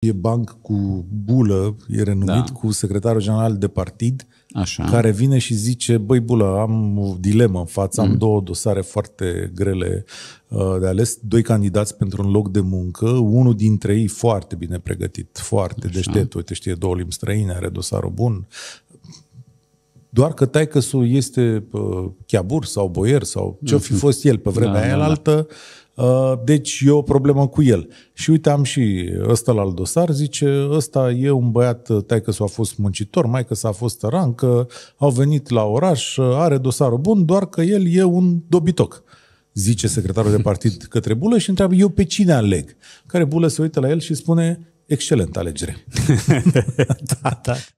e banc cu bulă, e renumit, da. cu secretarul general de partid, Așa. care vine și zice, băi bulă, am o dilemă în față, mm. am două dosare foarte grele uh, de ales, doi candidați pentru un loc de muncă, unul dintre ei foarte bine pregătit, foarte Așa. deștept, uite, știe două limbi străine, are dosarul bun, doar că taicăsul este uh, chiabur sau boier sau ce-o fi mhm. fost el pe vremea da, aia da, da. altă, Uh, deci e o problemă cu el. Și uite, am și ăsta la dosar, zice, ăsta e un băiat, uh, tai că s-a fost muncitor, mai că s-a fost tăran, că au venit la oraș, uh, are dosarul bun, doar că el e un dobitoc zice secretarul de partid către Bulă și întreabă eu pe cine aleg? Care Bulă se uită la el și spune excelent alegere. da, da.